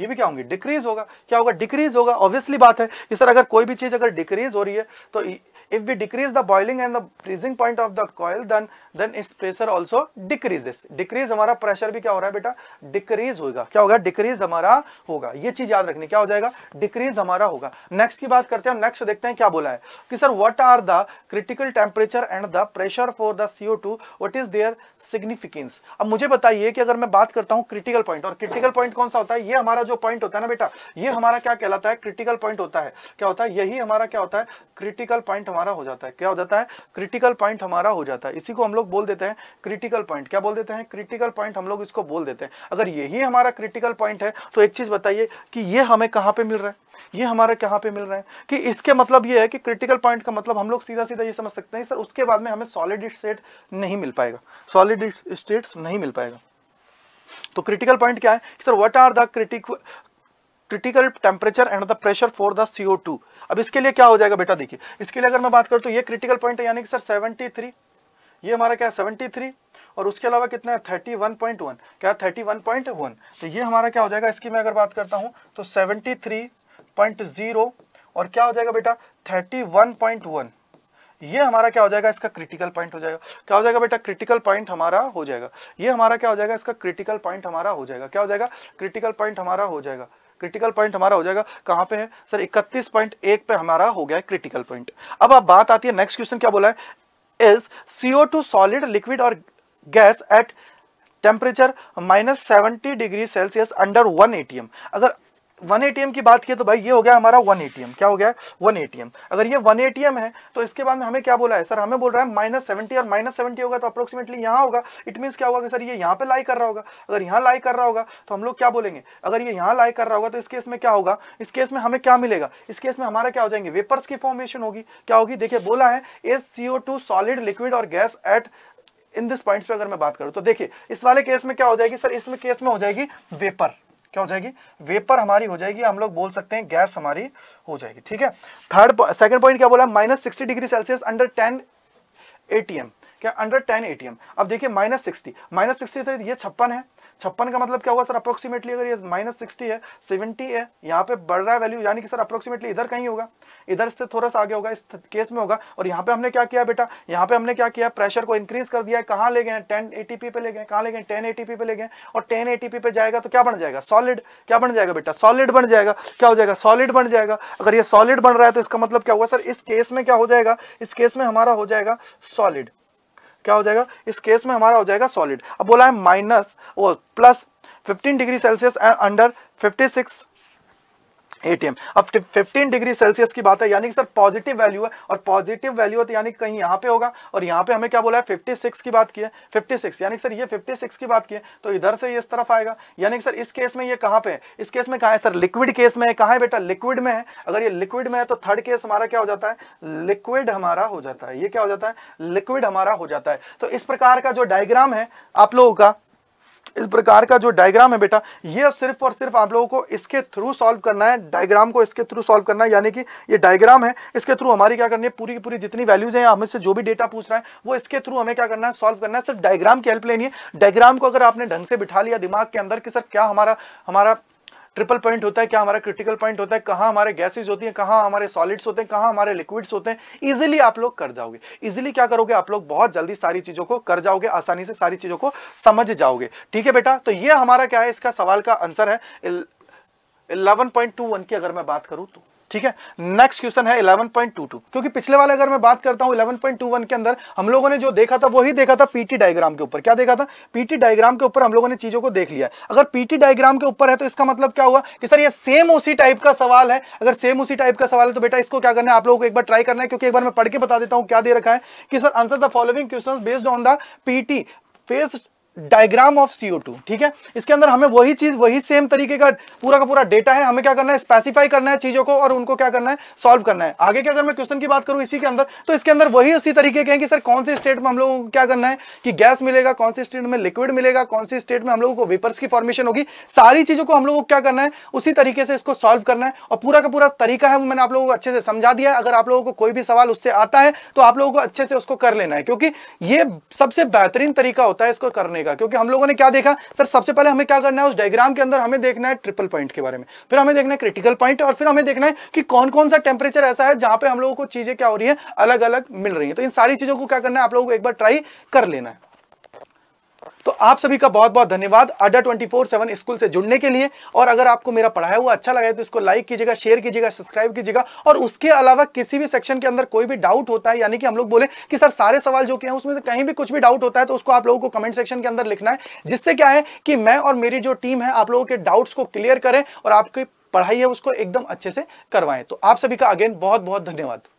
ये भी क्या होंगे डिक्रीज होगा क्या होगा डिक्रीज होगा ऑब्वियसली बात है कि सर अगर कोई भी चीज़ अगर डिक्रीज हो रही है तो if we decrease the boiling and the freezing point of the coil then then its pressure also decreases decrease hamara pressure bhi kya ho raha hai beta decrease hoga kya hoga decrease hamara hoga ye cheez yaad रखनी kya ho jayega decrease hamara hoga next ki baat karte hain next dekhte hain kya bola hai ki sir what are the critical temperature and the pressure for the CO2 what is their significance ab mujhe bataiye ki agar main baat karta hu critical point aur critical point kaun sa hota hai ye hamara jo point hota hai na beta ye hamara kya kehlata hai critical point hota hai kya hota hai yahi hamara kya hota hai critical point हमारा हो जाता है क्या हो जाता है critical point हमारा हो जाता है इसी को हम लोग बोल देते हैं क्रिटिकल पॉइंट क्या बोल देते हैं क्रिटिकल पॉइंट हम लोग इसको बोल देते हैं अगर यही हमारा क्रिटिकल पॉइंट है तो एक चीज बताइए कि ये हमें कहाँ पे मिल रहा है ये हमारा कहाँ पे मिल रहा है कि इसके मतलब ये है कि क्रिटिकल पॉइंट का मतलब हम लोग सीधा सीधा ये समझ सकते हैं सर उसके बाद में हमें सॉलिड स्टेट नहीं मिल पाएगा सॉलिड स्टेट नहीं मिल पाएगा तो क्रिटिकल पॉइंट क्या है sir what are the critic critical temperature and the pressure for the CO two अब इसके लिए क्या हो जाएगा बेटा देखिए इसके लिए अगर मैं बात करूँ तो ये क्रिटिकल पॉइंट है यानी कि सर सेवेंटी थ्री ये हमारा क्या है सेवेंटी थ्री और उसके अलावा कितना है थर्टी वन पॉइंट वन क्या थर्टी वन पॉइंट वन तो ये हमारा क्या हो जाएगा इसकी मैं अगर बात करता हूँ तो सेवेंटी थ्री पॉइंट जीरो और क्या हो जाएगा बेटा थर्टी वन पॉइंट वन ये हमारा क्या हो जाएगा इसका क्रिटिकल पॉइंट हो जाएगा क्या हो जाएगा बेटा क्रिटिकल पॉइंट हमारा हो जाएगा ये हमारा क्या हो जाएगा इसका क्रिटिकल पॉइंट हमारा हो जाएगा क्या हो जाएगा क्रिटिकल पॉइंट हमारा हो जाएगा क्रिटिकल पॉइंट हमारा हो जाएगा कहां पे है सर इकतीस पॉइंट एक पे हमारा हो गया है क्रिटिकल पॉइंट अब आप बात आती है नेक्स्ट क्वेश्चन क्या बोला है is CO two solid liquid और gas at temperature minus seventy degree Celsius under one ATM अगर वन एटीएम की बात की तो भाई ये हो गया हमारा वन एटीएम क्या हो गया वन एटीएम अगर ये वन एटीएम है तो इसके बाद में हमें क्या बोला है सर हमें बोल रहा है माइनस सेवेंटी और माइनस सेवेंटी होगा तो अप्रोक्सीमेटली यहाँ होगा इट मीन्स क्या होगा कि सर ये यहाँ पे लाई कर रहा होगा अगर यहाँ लाई कर रहा होगा तो हम लोग क्या बोलेंगे अगर ये यहाँ लाई कर रहा होगा तो इस केस में क्या होगा इस केस में हमें क्या मिलेगा इस केस में हमारा क्या हो जाएंगे वेपर्स की फॉर्मेशन होगी क्या होगी देखिए बोला है S O two solid liquid और gas at in this point पे अगर मैं बात करूं तो देखिए इस वाले केस में क्या हो जाएगी सर इसमें केस में हो जाएगी वेपर क्या हो जाएगी वेपर हमारी हो जाएगी हम लोग बोल सकते हैं गैस हमारी हो जाएगी ठीक है थर्ड सेकंड पॉइंट क्या बोला minus sixty degree Celsius under ten A क्या अंडर टेन ए अब देखिए माइनस सिक्सटी माइनस सिक्सटी से ये छप्पन है छप्पन का मतलब क्या हुआ सर अप्रोक्सीमेटली अगर ये माइनस सिक्सटी है सेवेंटी है यहाँ पे बढ़ रहा है वैल्यू यानी कि सर अप्रोक्सीमेटली इधर कहीं होगा इधर से थोड़ा सा आगे होगा इस केस में होगा और यहाँ पे हमने क्या किया बेटा यहाँ पे हमने क्या किया प्रेशर को इंक्रीज कर दिया है कहाँ ले गए हैं टेन एटीपी पे ले गए कहाँ ले गए टेन एटीपी पे ले गए और टेन एटीपी पे जाएगा तो क्या बन जाएगा सॉलिड क्या बन जाएगा बेटा सॉलिड बन जाएगा क्या हो जाएगा सॉलिड बन जाएगा अगर ये सॉलिड बन रहा है तो इसका मतलब क्या हुआ सर इस केस में क्या हो जाएगा इस केस में हमारा हो जाएगा सॉलिड क्या हो जाएगा इस केस में हमारा हो जाएगा सॉलिड अब बोला है माइनस वो plus 15 degree Celsius and under 56 ATM अब 15 डिग्री सेल्सियस की बात है यानी कि सर पॉजिटिव वैल्यू है और पॉजिटिव वैल्यू है तो यानी कहीं यहाँ पे होगा और यहाँ पे हमें क्या बोला है 56 की बात की है 56 यानी कि सर ये 56 की बात की है तो इधर से ये इस तरफ आएगा यानी कि सर इस केस में ये कहाँ पे है इस केस में कहाँ है सर लिक्विड केस में है कहाँ है बेटा लिक्विड में है अगर ये लिक्विड में है तो थर्ड केस हमारा क्या हो जाता है लिक्विड हमारा हो जाता है ये क्या हो जाता है लिक्विड हमारा हो जाता है तो इस प्रकार का जो डायग्राम है आप लोगों का इस प्रकार का जो डायग्राम है बेटा ये सिर्फ और सिर्फ आप लोगों को इसके थ्रू सॉल्व करना है डायग्राम को इसके थ्रू सॉल्व करना है यानी कि ये डायग्राम है इसके थ्रू हमारी क्या करनी है पूरी की पूरी जितनी वैल्यूज हैं हमें से जो भी डेटा पूछ रहा है वो इसके थ्रू हमें क्या करना है सॉल्व करना है सिर्फ डायग्राम की हेल्प लेनी है डायग्राम को अगर आपने ढंग से बिठा लिया दिमाग के अंदर कि सर क्या हमारा हमारा ट्रिपल पॉइंट होता है क्या हमारा क्रिटिकल पॉइंट होता है कहाँ हमारे गैसेज होती हैं कहाँ हमारे सॉलिड्स होते हैं कहाँ हमारे लिक्विड्स होते हैं इजिली आप लोग कर जाओगे इजिली क्या करोगे आप लोग बहुत जल्दी सारी चीज़ों को कर जाओगे आसानी से सारी चीज़ों को समझ जाओगे ठीक है बेटा तो ये हमारा क्या है इसका सवाल का आंसर है इलेवन पॉइंट टू वन की अगर मैं बात करूँ तो ठीक है नेक्स्ट क्वेश्चन है 11.22 क्योंकि पिछले वाले अगर मैं बात करता हूं 11.21 के अंदर हम लोगों ने जो देखा था वही देखा था पीटी डायग्राम के ऊपर क्या देखा था पीटी डायग्राम के ऊपर हम लोगों ने चीजों को देख लिया अगर पीटी डायग्राम के ऊपर है तो इसका मतलब क्या हुआ कि सर ये सेम उसी टाइप का सवाल है अगर सेम उसी टाइप का सवाल है तो बेटा इसको क्या करना है आप लोगों को एक बार ट्राई करना है क्योंकि एक बार मैं पढ़ के बता देता हूं क्या दे रखा है कि sir answer the following question based on the PT phase diagram of CO two ठीक है इसके अंदर हमें वही चीज वही सेम तरीके का पूरा का पूरा डेटा है हमें क्या करना है स्पेसिफाई करना है चीजों को और उनको क्या करना है सॉल्व करना है आगे क्या अगर मैं क्वेश्चन की बात करूं इसी के अंदर तो इसके अंदर वही उसी तरीके के हैं कि सर कौन से स्टेट में हम लोगों को क्या करना है कि गैस मिलेगा कौन से स्टेट में लिक्विड मिलेगा कौन से स्टेट में हम लोगों को वेपर्स की फॉर्मेशन होगी सारी चीजों को हम लोगों को क्या करना है उसी तरीके से इसको सॉल्व करना है और पूरा का पूरा तरीका है वो मैंने आप लोगों को अच्छे से समझा दिया है अगर आप लोगों को कोई भी सवाल उससे आता है तो आप लोगों को अच्छे से उसको कर लेना है क्योंकि ये सबसे बेहतरीन तरीका होता है इसको करने बनेगा क्योंकि हम लोगों ने क्या देखा सर सबसे पहले हमें क्या करना है उस डायग्राम के अंदर हमें देखना है ट्रिपल पॉइंट के बारे में फिर हमें देखना है क्रिटिकल पॉइंट और फिर हमें देखना है कि कौन कौन सा टेम्परेचर ऐसा है जहां पर हम लोगों को चीजें क्या हो रही है अलग अलग मिल रही है तो इन सारी चीजों को क्या करना है आप लोगों को एक बार ट्राई कर लेना है तो आप सभी का बहुत बहुत धन्यवाद अड्डा ट्वेंटी फोर सेवन स्कूल से जुड़ने के लिए और अगर आपको मेरा पढ़ाया हुआ अच्छा लगा है तो इसको लाइक कीजिएगा शेयर कीजिएगा सब्सक्राइब कीजिएगा और उसके अलावा किसी भी सेक्शन के अंदर कोई भी डाउट होता है यानी कि हम लोग बोले कि सर सारे सवाल जो कि हैं उसमें से कहीं भी कुछ भी डाउट होता है तो उसको आप लोगों को कमेंट सेक्शन के अंदर लिखना है जिससे क्या है कि मैं और मेरी जो टीम है आप लोगों के डाउट्स को क्लियर करें और आपकी पढ़ाई है उसको एकदम अच्छे से करवाएं तो आप सभी का अगेन बहुत बहुत धन्यवाद